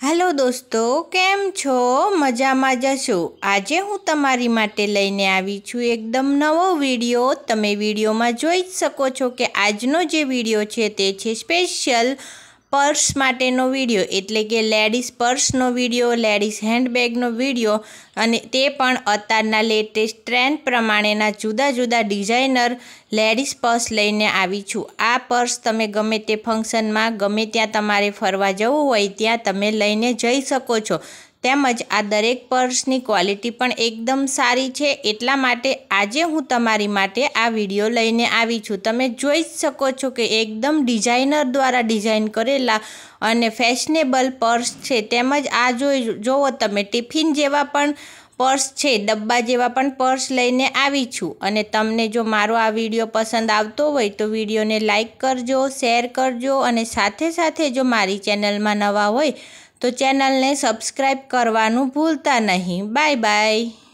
hello દોસ્તો કેમ છો મજામાં જશો આજે હું તમારી માટે લઈને આવી છું એકદમ નવો વિડીયો તમે વિડીયોમાં જોઈ જ શકો છો કે આજનો જે વિડીયો છે તે છે સ્પેશિયલ પર્સ માટેનો વિડીયો એટલે કે લેડીઝ પર્સનો વિડીયો લેડીઝ હેન્ડબેગનો વિડીયો અને તે પણ અત્યારના લેટેસ્ટ ટ્રેન્ડ પ્રમાણેના જુદા જુદા ડિઝાઇનર લેડીઝ પર્સ લઈને આવી છું આ પર્સ તમે ગમે તે ફંક્શનમાં ગમે ત્યાં તમારે ફરવા જવું હોય ત્યાં તમે લઈને જઈ શકો છો તેમજ આ દરેક પર્સની ક્વોલિટી પણ એકદમ સારી છે એટલા માટે આજે હું તમારી માટે આ વિડીયો લઈને આવી છું તમે જોઈ શકો છો કે એકદમ ડિઝાઇનર દ્વારા ડિઝાઇન કરેલા અને ફેશનેબલ પર્સ છે તેમજ આ જોઈ જુઓ તમે ટિફિન જેવા પણ પર્સ છે ડબ્બા જેવા પણ પર્સ લઈને આવી છું અને તમને જો મારો આ વિડીયો પસંદ આવતો હોય તો વિડીયોને લાઇક કરજો શેર કરજો અને સાથે સાથે જો મારી ચેનલમાં નવા હોય તો ચેનલને સબસ્ક્રાઈબ કરવાનું ભૂલતા નહીં બાય બાય